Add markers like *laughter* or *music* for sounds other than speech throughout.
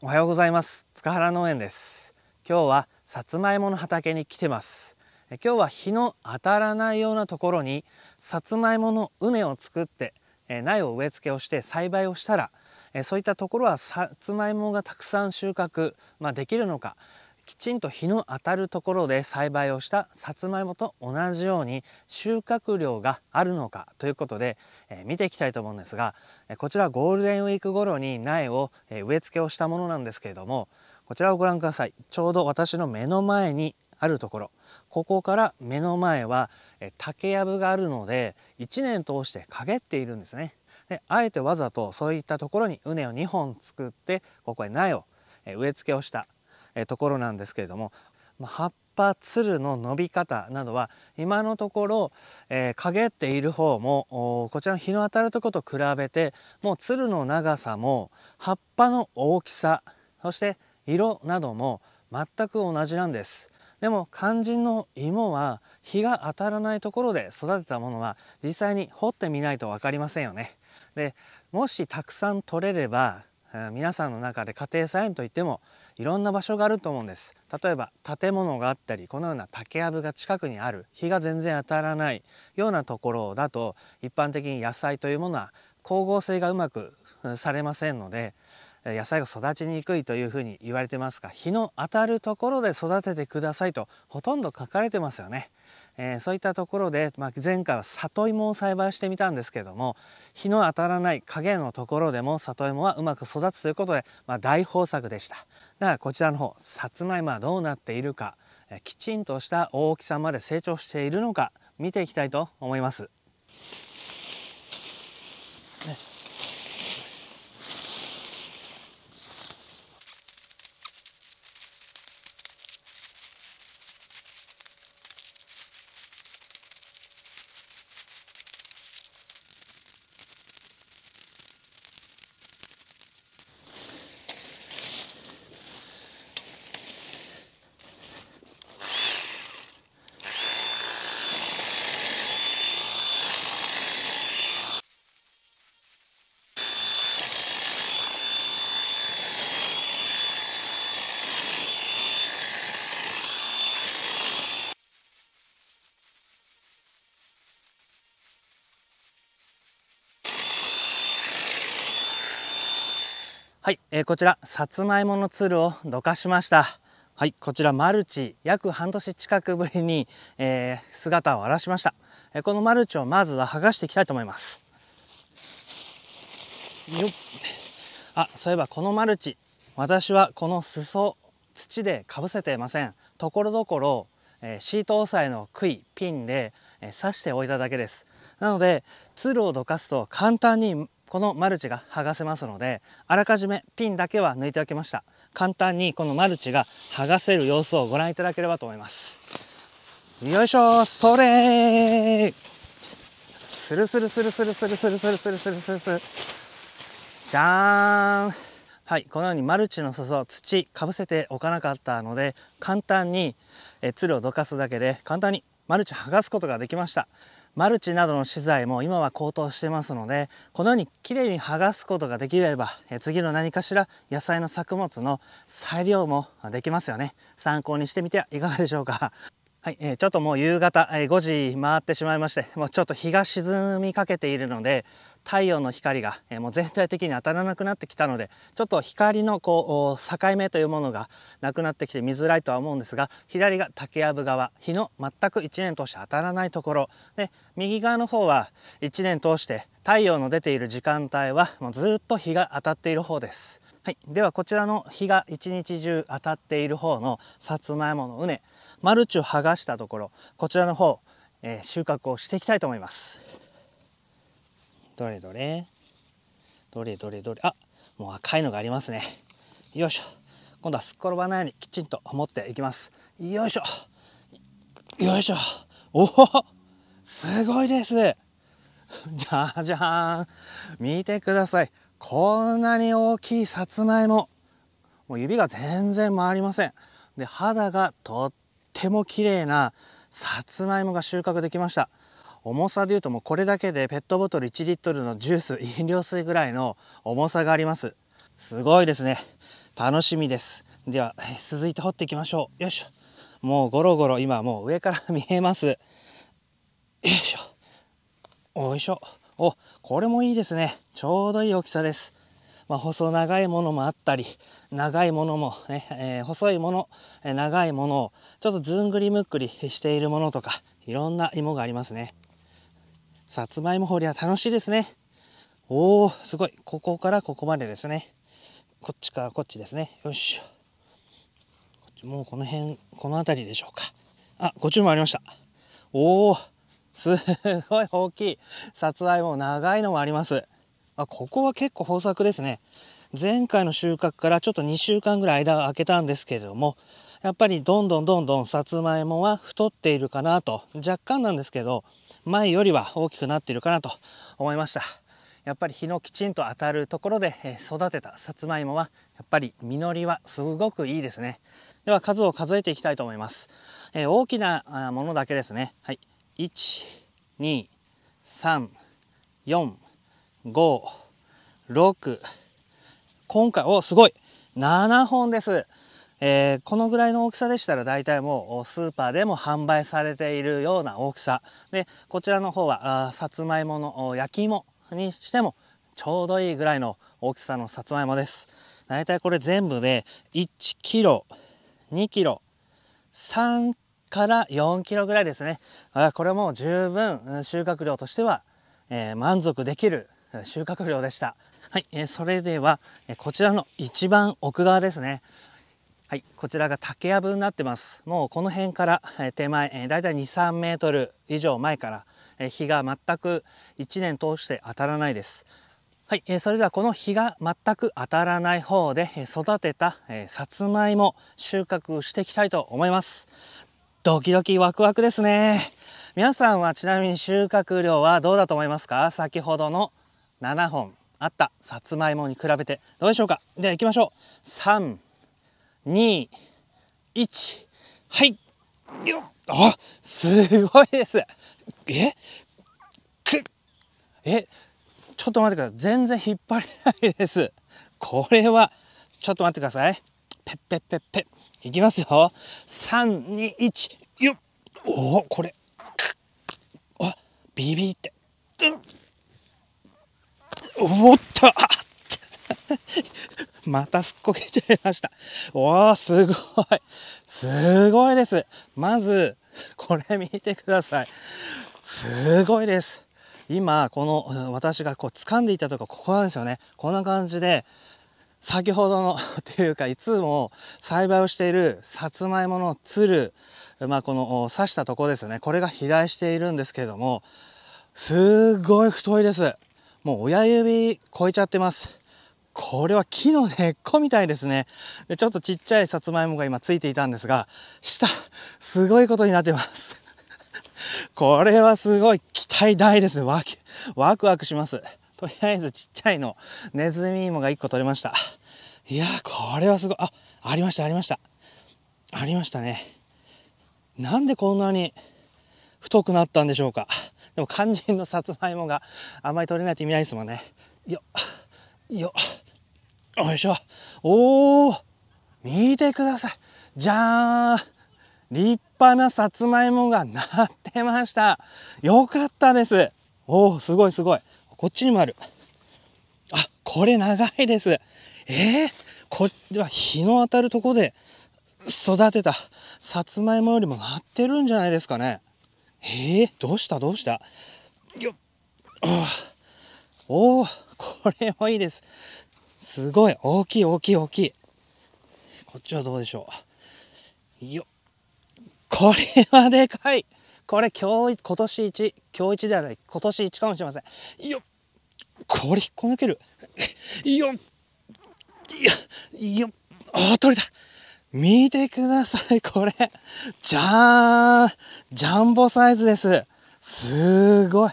おはようございます塚原農園です今日はさつまいもの畑に来てます今日は日の当たらないようなところにさつまいもの畝を作って苗を植え付けをして栽培をしたらそういったところはさつまいもがたくさん収穫、まあ、できるのかきちんと日の当たるところで栽培をしたさつまいもと同じように収穫量があるのかということで、え見ていきたいと思うんですが、えこちらゴールデンウィーク頃に苗を、え植え付けをしたものなんですけれどもこちらをご覧くださいちょうど私の目の前にあるところここから目の前は、え竹やぶがあるので1年通して陰っているんですね。であえてわざとそういったところに畝を2本作ってここへ苗を植え付けをしたえところなんですけれども葉っぱつるの伸び方などは今のところ、えー、陰っている方もこちらの日の当たるところと比べてもうつるの長さも葉っぱの大きさそして色なども全く同じなんです。でも肝心の芋は日が当たらないところで育てたものは実際に掘ってみないと分かりませんよね。でもしたくさん取れれば皆さんの中で家庭菜園といってもいろんな場所があると思うんです例えば建物があったりこのような竹やぶが近くにある日が全然当たらないようなところだと一般的に野菜というものは光合成がうまくされませんので野菜が育ちにくいというふうに言われてますが日の当たるところで育ててくださいとほとんど書かれてますよねえー、そういったところで、まあ、前回は里芋を栽培してみたんですけども日の当たらない影のところでも里芋はうまく育つということで、まあ、大豊作でしただからこちらの方さつまいもはどうなっているか、えー、きちんとした大きさまで成長しているのか見ていきたいと思います。ねはい、えー、こちらさつまいものツールをどかしましたはいこちらマルチ約半年近くぶりに、えー、姿を現しました、えー、このマルチをまずは剥がしていきたいと思いますよあそういえばこのマルチ私はこの裾土でかぶせていませんところどころ、えシート押さえの杭ピンで、え刺しておいただけですなのでツールをどかすと簡単にこのマルチが剥がせますのであらかじめピンだけは抜いておきました簡単にこのマルチが剥がせる様子をご覧いただければと思いますよいしょそれスルスルスルスルスルスルスルスルスルスルじゃーんはいこのようにマルチの裾を土かぶせておかなかったので簡単にえつるをどかすだけで簡単にマルチ剥がすことができましたマルチなどの資材も今は高騰してますのでこのようにきれいに剥がすことができれば次の何かしら野菜の作物の再利用もできますよね参考にしてみてはいかがでしょうか *laughs* はい、えー、ちょっともう夕方、えー、5時回ってしまいましてもうちょっと日が沈みかけているので太陽の光が、えもう全体的に当たらなくなってきたのでちょっと光のこう境目というものがなくなってきて見づらいとは思うんですが左が竹やぶ側日の全く1年通して当たらないところで右側の方は1年通して太陽の出ている時間帯はもうずっと日が当たっている方です。はい、ではこちらの日が一日中当たっている方のさつまいもの畝マルチを剥がしたところこちらの方、えー、収穫をしていきたいと思います。どれどれどれどれどれあもう赤いのがありますねよいしょ今度はすっ転ばないようにきちんと持っていきますよいしょよいしょおおすごいです *laughs* じゃじゃーん見てくださいこんなに大きいさつまいももう指が全然回りませんで肌がとっても綺麗なさつまいもが収穫できました重さでいうともうこれだけでペットボトル1リットルのジュース *laughs* 飲料水ぐらいの重さがありますすごいですね楽しみですでは続いて掘っていきましょうよいしょもうゴロゴロ今もう上から見えますよいしょおいしょおこれもいいですねちょうどいい大きさですまあ、細長いものもあったり長いものもね、えー、細いもの、えー、長いものをちょっとずんぐりむっくりしているものとかいろんな芋がありますねさつまいも掘りは楽しいですね。おお、すごい。ここからここまでですね。こっちからこっちですね。よいしょ。もうこの辺、この辺りでしょうか。あ、こご注もありました。おお、すごい大きい。さつまいも長いのもあります。あ、ここは結構豊作ですね。前回の収穫からちょっと2週間ぐらい間を空けたんですけれども、やっぱりどんどんどんどんさつまいもは太っているかなと、若干なんですけど、前よりは大きくなっているかなと思いましたやっぱり日のきちんと当たるところで育てたさつまいもはやっぱり実りはすごくいいですねでは数を数えていきたいと思います、えー、大きなものだけですねはい1234566今回おすごい7本ですえー、このぐらいの大きさでしたら大体もうスーパーでも販売されているような大きさでこちらの方はさつまいもの焼き芋にしてもちょうどいいぐらいの大きさのさつまいもです大体これ全部で1キロ2キロ3から4キロぐらいですねこれも十分収穫量としては、えー、満足できる収穫量でしたはい、えー、それでは、こちらの一番奥側ですねはい、こちらが竹やぶになってます。もうこの辺から手前、だいたい2、3メートル以上前から日が全く1年通して当たらないです。はい、それではこの日が全く当たらない方で育てたさつまいも収穫していきたいと思います。ドキドキワクワクですね。皆さんはちなみに収穫量はどうだと思いますか先ほどの7本あったさつまいもに比べてどうでしょうかでは行きましょう。3、2、1、はい。よあすごいですえくえちょっと待ってください。全然引っ張れないです。これは、ちょっと待ってください。ペッペッペッペッ。いきますよ。3、2、1、よおお、これ。くあビビって。うん、おっとまたすっこけちゃいました。おお、すごい。すごいです。まず、これ見てください。すごいです。今、この、私がこう、掴んでいたとこ、ここなんですよね。こんな感じで、先ほどのっていうか、いつも栽培をしている、さつまいものつる、まあ、この刺したとこですよね。これが肥大しているんですけれども、すごい太いです。もう親指超えちゃってます。これは木の根っこみたいですね。で、ちょっとちっちゃいさつまいもが今ついていたんですが、下、すごいことになってます。*laughs* これはすごい期待大です。ワク、ワクワクします。とりあえずちっちゃいの、ネズミ芋が1個取れました。いやこれはすごい。あ、ありました、ありました。ありましたね。なんでこんなに太くなったんでしょうか。でも肝心のさつまいもがあんまり取れないって意味ないですもんね。よっ、よっ。よいしょ。おお、見てください。じゃーん立派なさつまいもがなってました。よかったです。おおすごいすごい。こっちにもある。あ、これ長いです。えー、こっちは日の当たるとこで育てたさつまいもよりもなってるんじゃないですかね。えー、どうしたどうしたよっ。おおこれもいいです。すごい大きい大きい大きい。こっちはどうでしょう。よこれはでかいこれ今日、今年一、今日一ではない、今年一かもしれません。よこれ引っこ抜ける。よよああ、取れた見てください、これ。じゃーんジャンボサイズです。すごい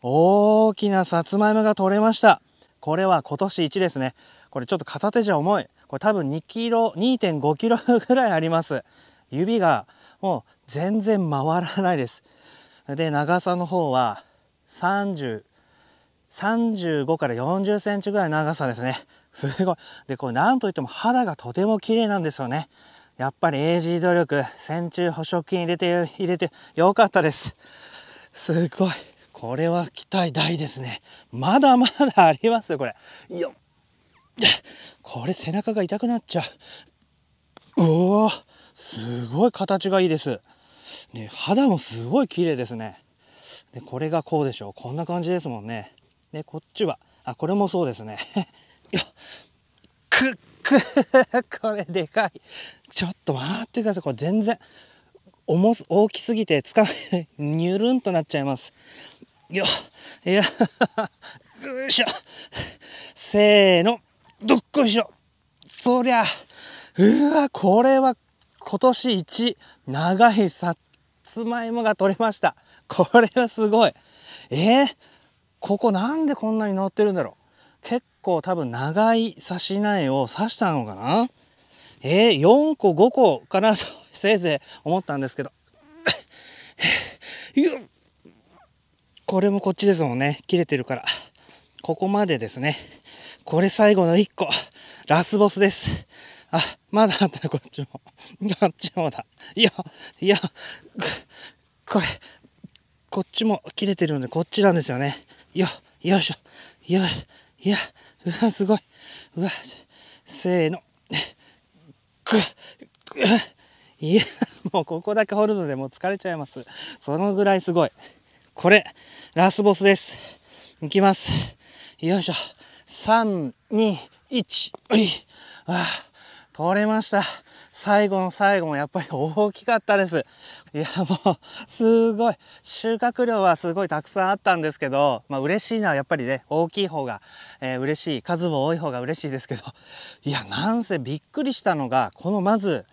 大きなさつまいもが取れました。これは今年1ですね。これちょっと片手じゃ重い。これ多分2キロ、2.5キロ *laughs* ぐらいあります。指がもう全然回らないです。で、長さの方は30、35から40センチぐらい長さですね。すごい。で、これなんといっても肌がとても綺麗なんですよね。やっぱりエイジー努力、線虫捕食菌入れて、入れてよかったです。すごい。これは期待大ですね。まだまだありますよ、これ。よこれ背中が痛くなっちゃう。うわすごい形がいいです。ね、肌もすごい綺麗ですね。で、これがこうでしょう。こんな感じですもんね。で、こっちは、あ、これもそうですね。い *laughs* や、くっくこれでかい。ちょっと待ってください。これ全然、重す、大きすぎてつかめ、にゅるんとなっちゃいます。よいやよいしょせーのどっこいしょそりゃうわこれは今年一長いさつまいもが取れましたこれはすごいえー、ここなんでこんなに乗ってるんだろう結構多分長い刺し苗を刺したのかなえー、4個5個かなとせいぜい思ったんですけどよっこれもこっちですもんね。切れてるから。ここまでですね。これ最後の1個。ラスボスです。あ、まだあったこっちも。こっちもだ。いや、いや、これ、こっちも切れてるんで、こっちなんですよね。よ、よいしょ。よ、いや、うわ、すごい。うわ、せーの。く、いや、もうここだけ掘るのでもう疲れちゃいます。そのぐらいすごい。これ、ラスボスです。いきます。よいしょ。3、2、1、うい。あ取れました。最後の最後もやっぱり大きかったです。いや、もう、すごい。収穫量はすごいたくさんあったんですけど、まあ嬉しいのはやっぱりね、大きい方が、えー、嬉しい。数も多い方が嬉しいですけど、いや、なんせびっくりしたのが、このまず、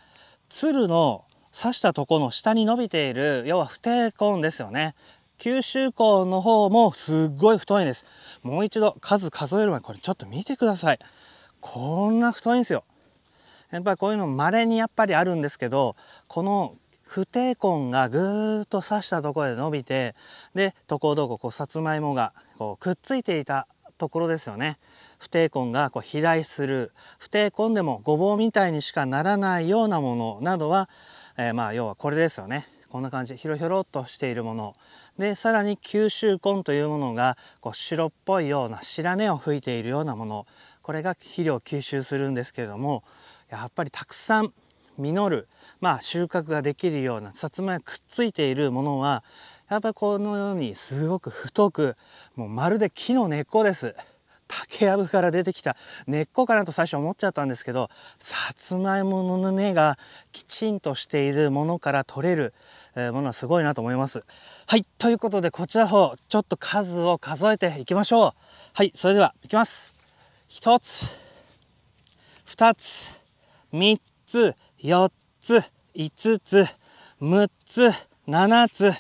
鶴の刺したとこの下に伸びている、要は不定根ですよね。九州港の方もすっごい太いんです。もう一度数数える前にこれちょっと見てください。こんな太いんですよ。やっぱりこういうの稀にやっぱりあるんですけど、この不定根がぐーっと刺したところで伸びて、で、とこどここさつまいもがこうくっついていたところですよね。不定根がこう肥大する。不定根でもごぼうみたいにしかならないようなものなどは、えー、まあ要はこれですよね。こんな感じひろひろっとしているものでさらに九州根というものがこう白っぽいような白根を吹いているようなものこれが肥料を吸収するんですけれどもやっぱりたくさん実る、まあ、収穫ができるようなさつまいもくっついているものはやっぱりこのようにすごく太くもうまるで木の根っこです。竹やぶから出てきた根っこかなと最初思っちゃったんですけどさつまいものの根がきちんとしているものから取れるものはすごいなと思います。はいということでこちらの方ちょっと数を数えていきましょう。はいそれではいきます。1つ2つ3つ4つ5つ6つ7つ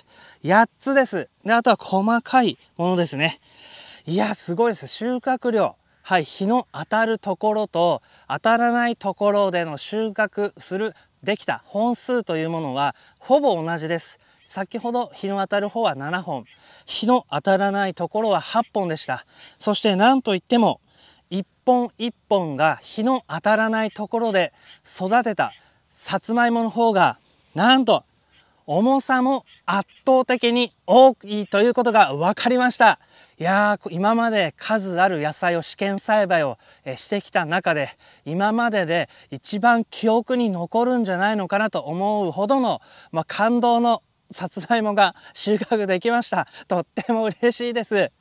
8つですであとは細かいものですねいやすごいです収穫量はい日の当たるところと当たらないところでの収穫するできた本数というものはほぼ同じです先ほど日の当たる方は7本日の当たらないところは8本でしたそして何といっても1本1本が日の当たらないところで育てたさつまいもの方がなんと重さも圧倒的に多いということが分かりました。いやー、今まで数ある野菜を試験栽培をしてきた中で、今までで一番記憶に残るんじゃないのかなと思うほどの、まあ、感動のさつまいもが収穫できました。とっても嬉しいです。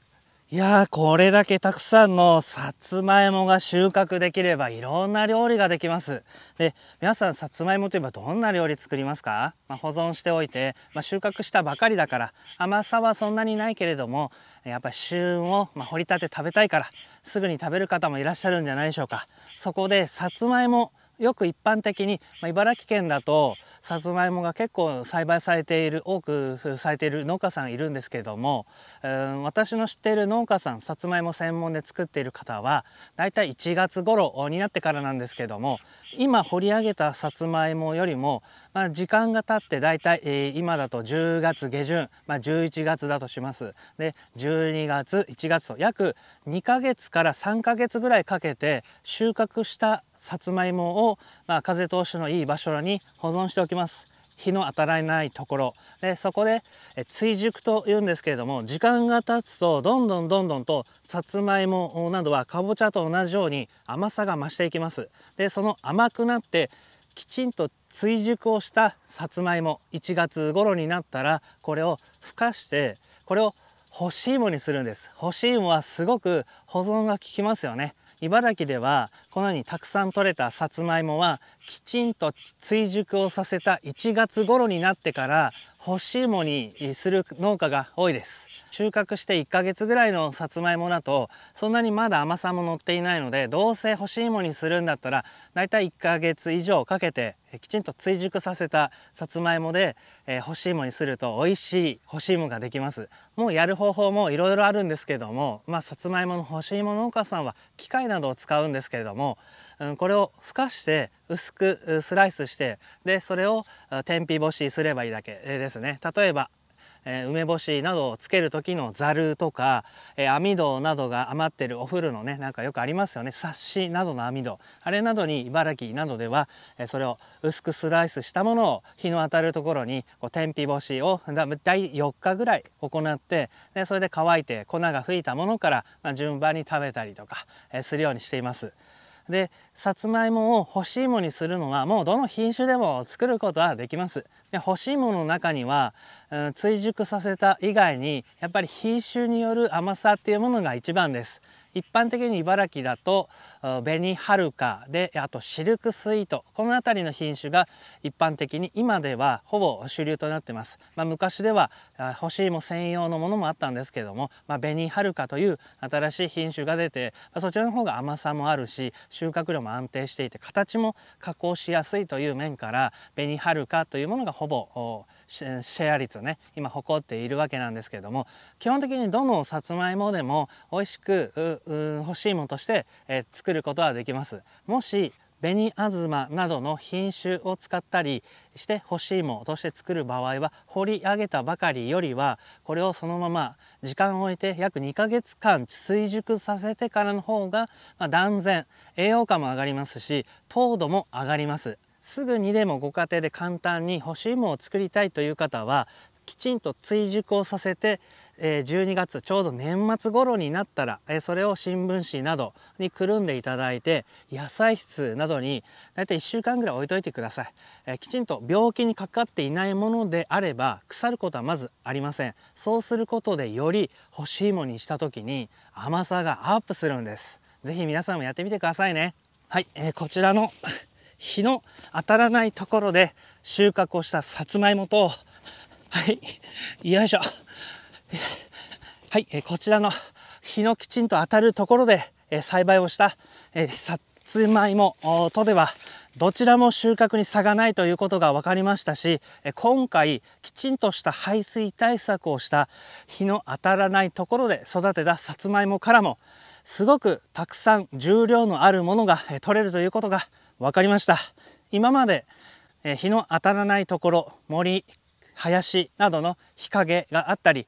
いやこれだけたくさんのさつまいもが収穫できればいろんな料理ができます。で、皆さんさつまいもといえばどんな料理作りますか、まあ、保存しておいて、まあ、収穫したばかりだから甘さはそんなにないけれども、やっぱ旬を、まあ、掘りたて食べたいからすぐに食べる方もいらっしゃるんじゃないでしょうか。そこでさつまいもよく一般的に、まあ、茨城県だとさつまいもが結構栽培されている多くされている農家さんいるんですけども、うん、私の知っている農家さんさつまいも専門で作っている方はだいたい1月頃になってからなんですけども今掘り上げたさつまいもよりも、まあ、時間が経ってだいたい、今だと10月下旬、まあ、11月だとします。で12月1月と約2ヶ月から3ヶ月ぐらいかけて収穫したさつまいもを、まあ、風通しのいい場所に保存しておきます。日の当たらないところでそこで追熟というんですけれども時間が経つとどんどんどんどんとさつまいもなどはかぼちゃと同じように甘さが増していきますでその甘くなってきちんと追熟をしたさつまいも1月頃になったらこれをふかしてこれを干し芋にするんです干し芋はすごく保存が効きますよね茨城ではこのようにたくさん採れたさつまいもはきちんと追熟をさせた1月頃になってから干し芋にする農家が多いです収穫して1ヶ月ぐらいのさつまいもだとそんなにまだ甘さも乗っていないのでどうせ干し芋にするんだったらだいたい1ヶ月以上かけてきちんと追熟させたさつまいもで、えー、干し芋にすると美味しい干し芋ができますもうやる方法もいろいろあるんですけどもまあさつまいもの干し芋農家さんは機械などを使うんですけれどもこれをふかして薄くスライスしてでそれを天日干しすればいいだけですね例えば、梅干しなどをつける時のざるとか、網戸などが余ってるお風呂のねなんかよくありますよねッシなどの網戸あれなどに茨城などでは、それを薄くスライスしたものを日の当たるところに天日干しを第大4日ぐらい行ってでそれで乾いて粉が吹いたものから、順番に食べたりとか、するようにしています。でさつまいもを干し芋にするのはもうどの品種でも作ることはできます。で干し芋の中には、うん、追熟させた以外にやっぱり品種による甘さっていうものが一番です。一般的に茨城だと紅はるかであとシルクスイートこの辺りの品種が一般的に今ではほぼ主流となってます、まあ、昔では干し芋専用のものもあったんですけども、まあ、紅はるかという新しい品種が出てそちらの方が甘さもあるし収穫量も安定していて形も加工しやすいという面から紅はるかというものがほぼシェア率をね今誇っているわけなんですけども基本的にどのさつまいもでも美味しく欲しいものとして、えー、作ることはできます。もし紅あずまなどの品種を使ったりして干し芋として作る場合は掘り上げたばかりよりはこれをそのまま時間を置いて約2ヶ月間追熟させてからの方が断然栄養価も上がりますし糖度も上がります。すぐにでもご家庭で簡単に干し芋を作りたいという方はきちんと追熟をさせて12月ちょうど年末頃になったらそれを新聞紙などにくるんでいただいて野菜室などに大体1週間ぐらい置いといてくださいきちんと病気にかかっていないものであれば腐ることはまずありませんそうすることでより干し芋にした時に甘さがアップするんです是非皆さんもやってみてくださいねはい、えー、こちらの日の当たらないところで収穫をしたさつまいもと、はい、よいしょ。はい、えこちらの日のきちんと当たるところで、え栽培をした、えさつまいもとでは、どちらも収穫に差がないということが分かりましたし、今回きちんとした排水対策をした日の当たらないところで育てたさつまいもからもすごくたくさん重量のあるものが取れるということが分かりました今まで、え日の当たらないところ森林などの日陰があったり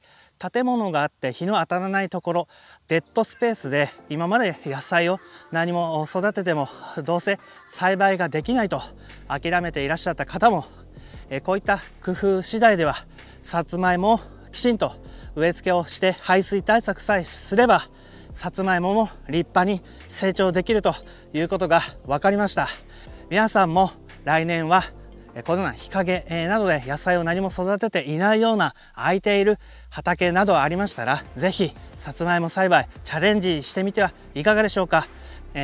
建物があって日の当たらないところデッドスペースで今まで野菜を何も育ててもどうせ栽培ができないと諦めていらっしゃった方もこういった工夫次第ではさつまいもをきちんと植え付けをして排水対策さえすればさつまいもも立派に成長できるということが分かりました皆さんも来年はこのような日陰などで野菜を何も育てていないような空いている畑などありましたら是非さつまいも栽培チャレンジしてみてはいかがでしょうか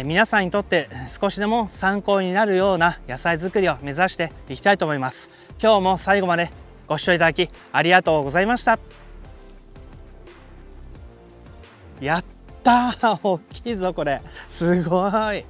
皆さんにとって少しでも参考になるような野菜作りを目指していきたいと思います今日も最後までご視聴いただきありがとうございましたった *laughs* 大きいぞこれすごい